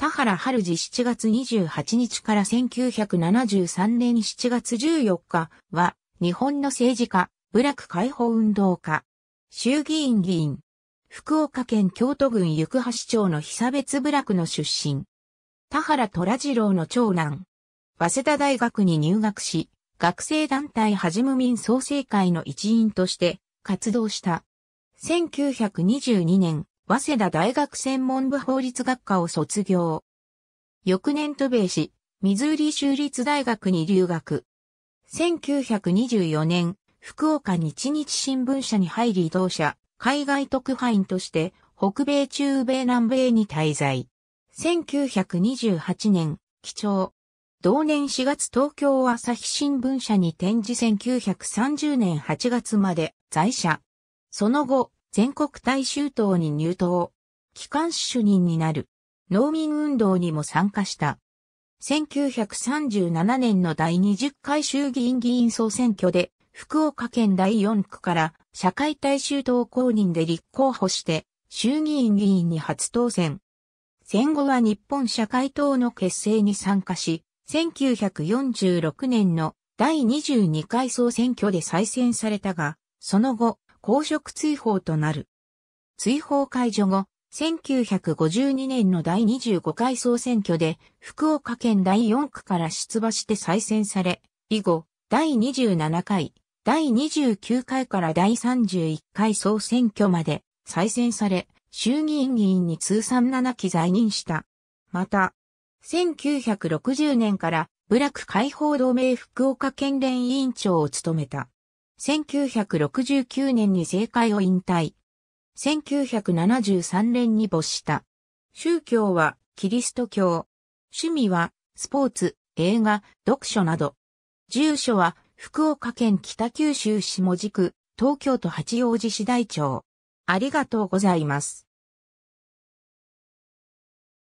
田原春治7月28日から1973年7月14日は、日本の政治家、部落解放運動家、衆議院議員、福岡県京都郡行橋町の被差別部落の出身。田原虎次郎の長男。早稲田大学に入学し、学生団体はじむ民創生会の一員として活動した。1922年、早稲田大学専門部法律学科を卒業。翌年渡米し、ミズーリ州立大学に留学。1924年、福岡日日新聞社に入り同社、海外特派員として、北米中米南米に滞在。1928年、基調。同年4月東京朝日新聞社に展示1930年8月まで在社。その後、全国大衆党に入党。機関士主任になる。農民運動にも参加した。1937年の第20回衆議院議員総選挙で、福岡県第4区から社会大衆党公認で立候補して、衆議院議員に初当選。戦後は日本社会党の結成に参加し、1946年の第22回総選挙で再選されたが、その後、公職追放となる。追放解除後、1952年の第25回総選挙で、福岡県第4区から出馬して再選され、以後、第27回、第29回から第31回総選挙まで再選され、衆議院議員に通算7期在任した。また、1960年から部落解放同盟福岡県連委員長を務めた。1969年に政界を引退。1973年に没した。宗教はキリスト教。趣味はスポーツ、映画、読書など。住所は福岡県北九州下地区、東京都八王子市大町。ありがとうございます。